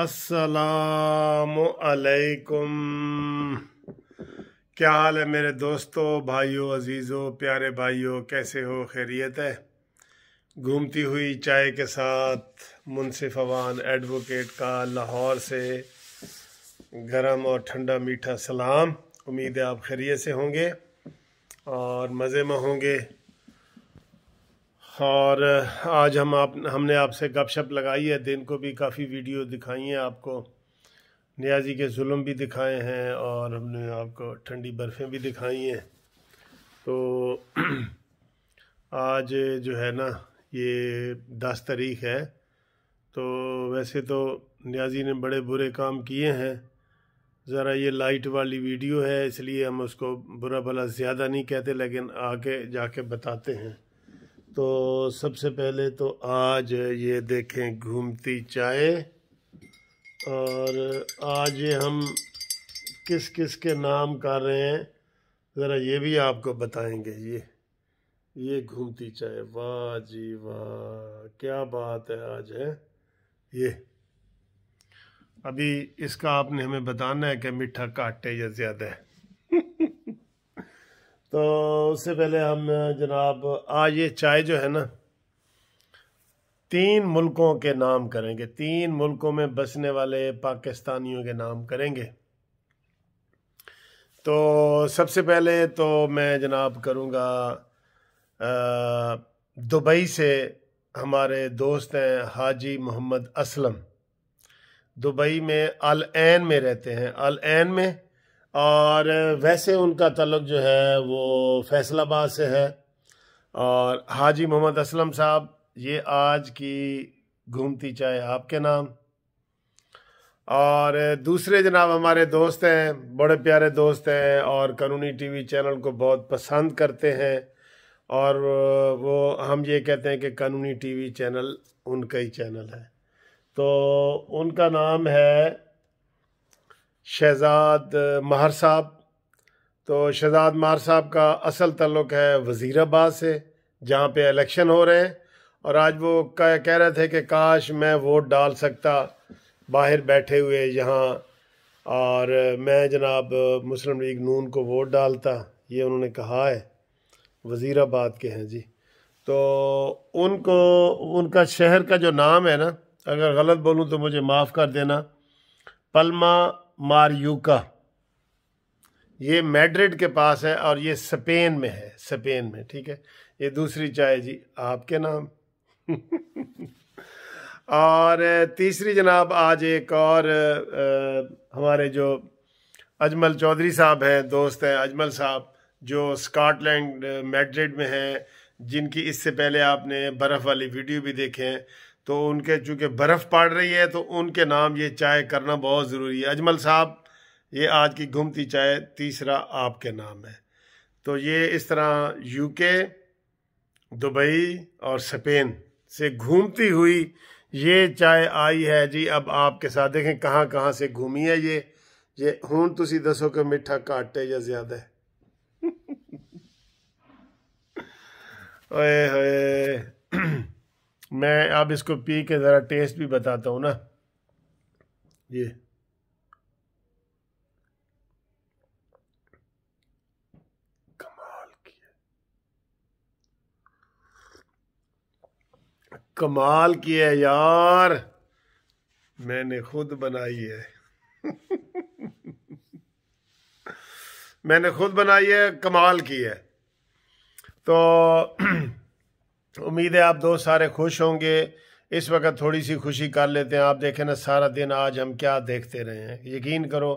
असलकुम क्या हाल है मेरे दोस्तों भाइयों अजीज़ों प्यारे भाइयों कैसे हो खैरियत है घूमती हुई चाय के साथ मुनसिफ अवान एडवोकेट का लाहौर से गरम और ठंडा मीठा सलाम उम्मीद है आप खैरियत से होंगे और मज़े में होंगे और आज हम आप हमने आपसे गपशप लगाई है दिन को भी काफ़ी वीडियो दिखाई हैं आपको नियाजी के जुल्म भी दिखाए हैं और हमने आपको ठंडी बर्फ़ें भी दिखाई हैं तो आज जो है ना ये दस तारीख है तो वैसे तो न्याजी ने बड़े बुरे काम किए हैं ज़रा ये लाइट वाली वीडियो है इसलिए हम उसको बुरा भला ज़्यादा नहीं कहते लेकिन आगे जाके बताते हैं तो सबसे पहले तो आज ये देखें घूमती चाय और आज ये हम किस किस के नाम कर रहे हैं ज़रा ये भी आपको बताएंगे ये ये घूमती चाय वाह जी वाह क्या बात है आज है ये अभी इसका आपने हमें बताना है कि मीठा काटे या ज़्यादा है तो उससे पहले हम जनाब आज ये चाय जो है ना तीन मुल्कों के नाम करेंगे तीन मुल्कों में बसने वाले पाकिस्तानियों के नाम करेंगे तो सबसे पहले तो मैं जनाब करूँगा दुबई से हमारे दोस्त हैं हाजी मोहम्मद असलम दुबई में अल एन में रहते हैं अल एन में और वैसे उनका तल्लक जो है वो फैसलाबाद से है और हाजी मोहम्मद असलम साहब ये आज की घूमती चाय आपके नाम और दूसरे जनाब हमारे दोस्त हैं बड़े प्यारे दोस्त हैं और कानूनी टीवी चैनल को बहुत पसंद करते हैं और वो हम ये कहते हैं कि कानूनी टीवी चैनल उनका ही चैनल है तो उनका नाम है शहजाद महर साहब तो शहजाद महर साहब का असल तल्लुक है वज़ीराबाद से जहाँ पे इलेक्शन हो रहे हैं और आज वो कह कह रहे थे कि काश मैं वोट डाल सकता बाहर बैठे हुए यहाँ और मैं जनाब मुस्लिम लीग नून को वोट डालता ये उन्होंने कहा है वज़ीराबाद के हैं जी तो उनको उनका शहर का जो नाम है ना अगर गलत बोलूँ तो मुझे माफ़ कर देना पलमा मारयूका ये मैड्रिड के पास है और ये स्पेन में है स्पेन में ठीक है ये दूसरी चाय जी आपके नाम और तीसरी जनाब आज एक और हमारे जो अजमल चौधरी साहब हैं दोस्त हैं अजमल साहब जो स्कॉटलैंड मैड्रिड में हैं जिनकी इससे पहले आपने बर्फ़ वाली वीडियो भी देखे हैं तो उनके चूँकि बर्फ़ पड़ रही है तो उनके नाम ये चाय करना बहुत ज़रूरी है अजमल साहब ये आज की घूमती चाय तीसरा आपके नाम है तो ये इस तरह यूके दुबई और स्पेन से घूमती हुई ये चाय आई है जी अब आपके साथ देखें कहाँ कहाँ से घूमी है ये ये हूँ तुम दसो कि मिठा घट है या ज़्यादा है ओए मैं अब इसको पी के ज़रा टेस्ट भी बताता हूँ ना ये कमाल की है कमाल की है यार मैंने खुद बनाई है मैंने खुद बनाई है कमाल की है तो उम्मीद है आप दोस्त सारे खुश होंगे इस वक्त थोड़ी सी खुशी कर लेते हैं आप देखें ना सारा दिन आज हम क्या देखते रहे हैं यकीन करो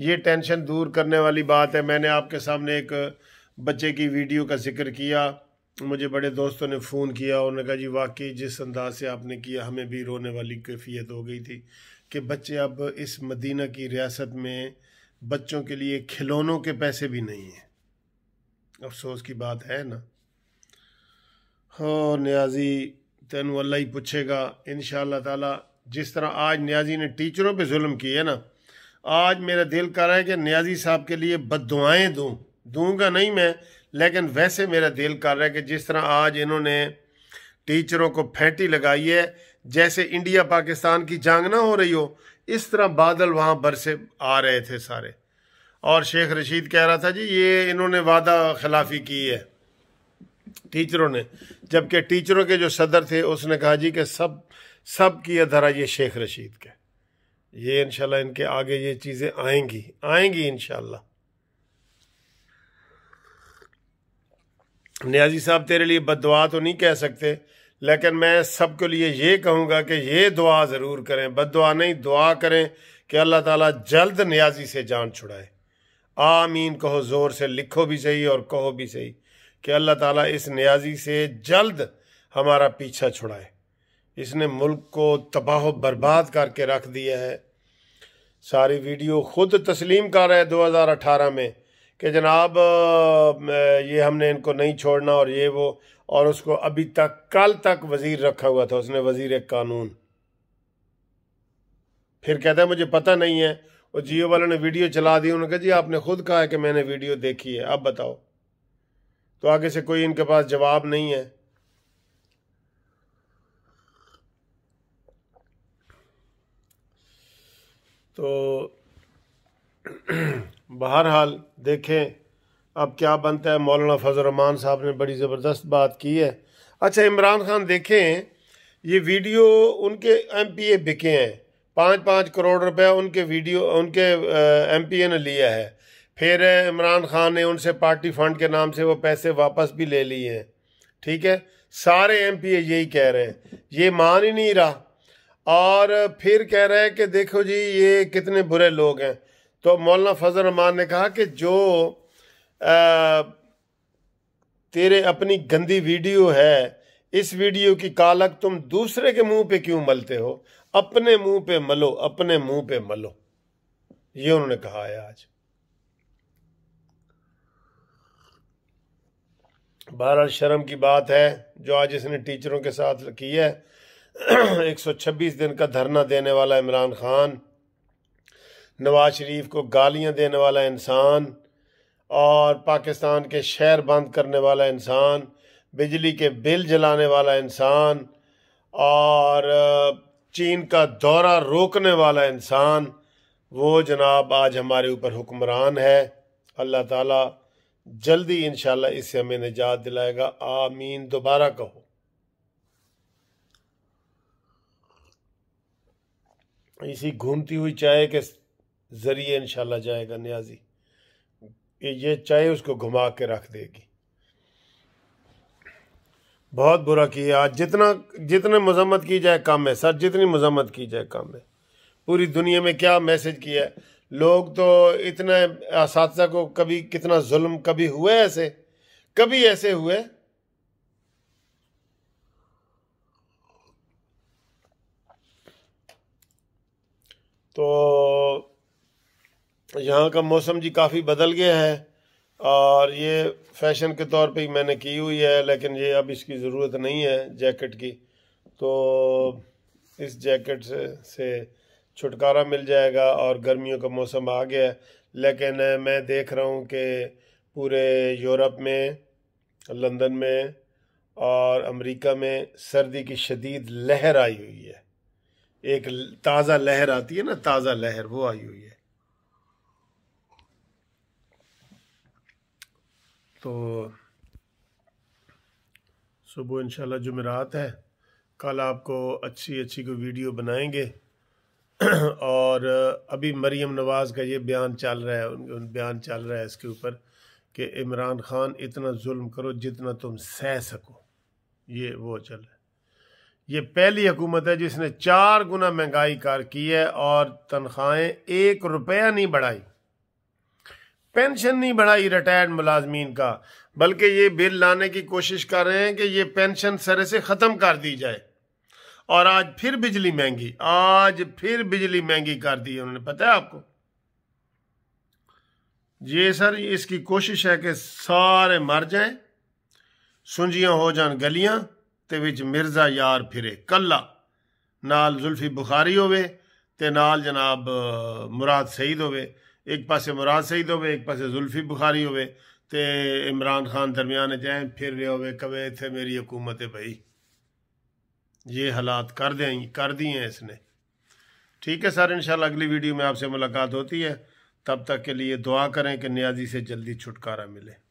ये टेंशन दूर करने वाली बात है मैंने आपके सामने एक बच्चे की वीडियो का जिक्र किया मुझे बड़े दोस्तों ने फ़ोन किया उन्होंने कहा जी वाकई जिस अंदाज से आपने किया हमें भी रोने वाली कैफियत हो गई थी कि बच्चे अब इस मदीना की रियासत में बच्चों के लिए खिलौनों के पैसे भी नहीं हैं अफसोस की बात है ना हो हाँ, न्याजी तेन अल्लाह ही पूछेगा इन ताला जिस तरह आज न्याजी ने टीचरों पे जुल्म की है ना आज मेरा दिल कर रहा है कि न्याजी साहब के लिए बद दुआएँ दूँ दूँगा नहीं मैं लेकिन वैसे मेरा दिल कर रहा है कि जिस तरह आज इन्होंने टीचरों को फेंटी लगाई है जैसे इंडिया पाकिस्तान की जंग ना हो रही हो इस तरह बादल वहाँ बरसे आ रहे थे सारे और शेख रशीद कह रहा था जी ये इन्होंने वादा खिलाफी की है टीचरों ने जबकि टीचरों के जो सदर थे उसने कहा जी कि सब सब की धरा ये शेख रशीद के ये इनशाला इनके आगे ये चीज़ें आएंगी आएंगी इनशाला न्याजी साहब तेरे लिए बद तो नहीं कह सकते लेकिन मैं सबके लिए ये कहूँगा कि ये दुआ ज़रूर करें बद नहीं दुआ करें कि अल्लाह ताला जल्द न्याजी से जान छुड़ाए आमीन कहो ज़ोर से लिखो भी सही और कहो भी सही कि अल्लाह ताला इस न्याजी से जल्द हमारा पीछा छुड़ाए इसने मुल्क को तबाह बर्बाद करके रख दिया है सारी वीडियो खुद तस्लीम कर रहे हैं अठारह में कि जनाब ये हमने इनको नहीं छोड़ना और ये वो और उसको अभी तक कल तक वज़ीर रखा हुआ था उसने वज़ीर कानून फिर कहता है मुझे पता नहीं है और जियो वालों ने वीडियो चला दी उन्होंने कहा जी आपने खुद कहा है कि मैंने वीडियो देखी है अब बताओ तो आगे से कोई इनके पास जवाब नहीं है तो बहरहाल देखें अब क्या बनता है मौलाना फजल रमान साहब ने बड़ी ज़बरदस्त बात की है अच्छा इमरान खान देखें ये वीडियो उनके एम पी ए बिके हैं पाँच पाँच करोड़ रुपया उनके वीडियो उनके एम पी ए ने लिया है फिर इमरान खान ने उनसे पार्टी फंड के नाम से वो पैसे वापस भी ले लिए हैं ठीक है सारे एम पी यही कह रहे हैं ये मान ही नहीं रहा और फिर कह रहे हैं कि देखो जी ये कितने बुरे लोग हैं तो मौलाना फजल रमान ने कहा कि जो आ, तेरे अपनी गंदी वीडियो है इस वीडियो की कालक तुम दूसरे के मुंह पे क्यों मलते हो अपने मुंह पे मलो अपने मुंह पे मलो ये उन्होंने कहा है आज बहरहाल शर्म की बात है जो आज इसने टीचरों के साथ की है 126 दिन का धरना देने वाला इमरान खान नवाज शरीफ को गालियां देने वाला इंसान और पाकिस्तान के शहर बंद करने वाला इंसान बिजली के बिल जलाने वाला इंसान और चीन का दौरा रोकने वाला इंसान वो जनाब आज हमारे ऊपर हुक्मरान है अल्लाह ताला जल्दी इंशाल्लाह इसे हमें निजात दिलाएगा आमीन दोबारा कहो इसी घूमती हुई चाय के ज़रिए इन जाएगा न्याजी ये चाय उसको घुमा के रख देगी बहुत बुरा किया आज जितना जितने मजम्मत की जाए काम है सर जितनी मजम्मत की जाए काम है पूरी दुनिया में क्या मैसेज किया है लोग तो इतने इस को कभी कितना जुल्म कभी हुए ऐसे कभी ऐसे हुए तो यहाँ का मौसम जी काफ़ी बदल गया है और ये फैशन के तौर पे ही मैंने की हुई है लेकिन ये अब इसकी ज़रूरत नहीं है जैकेट की तो इस जैकेट से, से छुटकारा मिल जाएगा और गर्मियों का मौसम आ गया लेकिन मैं देख रहा हूँ कि पूरे यूरोप में लंदन में और अमेरिका में सर्दी की शदीद लहर आई हुई है एक ताज़ा लहर आती है ना ताज़ा लहर वो आई हुई है तो सुबह इंशाल्लाह जुमेरात है कल आपको अच्छी अच्छी कोई वीडियो बनाएंगे और अभी मरीम नवाज़ का ये बयान चल रहा है उन बयान चल रहा है इसके ऊपर कि इमरान ख़ान इतना जुल्म करो जितना तुम सह सको ये वो चल रहा है ये पहली हुकूमत है जिसने चार गुना महंगाई कार की है और तनख्वाहें एक रुपया नहीं बढ़ाई पेंशन नहीं बढ़ाई रिटायर्ड मुलाजमीन का बल्कि ये बिल लाने की कोशिश कर रहे हैं कि ये पेंशन सरे से ख़त्म कर दी जाए और आज फिर बिजली महंगी आज फिर बिजली महंगी कर दी है उन्होंने पता है आपको जी सर इसकी कोशिश है कि सारे मर जाए सुंजियां हो जान गलियां ते विच मिर्जा यार फिरे कल्ला नाल जुल्फी बुखारी होवे ते नाल जनाब मुराद सईद होवे एक पासे मुराद सईद होवे एक पासे जुल्फी बुखारी होवे ते इमरान खान दरमियान जाए फिर रहे होवे कवे थे मेरी हुकूमत है भाई ये हालात कर दें कर दिए हैं इसने ठीक है सर इन अगली वीडियो में आपसे मुलाकात होती है तब तक के लिए दुआ करें कि न्याजी से जल्दी छुटकारा मिले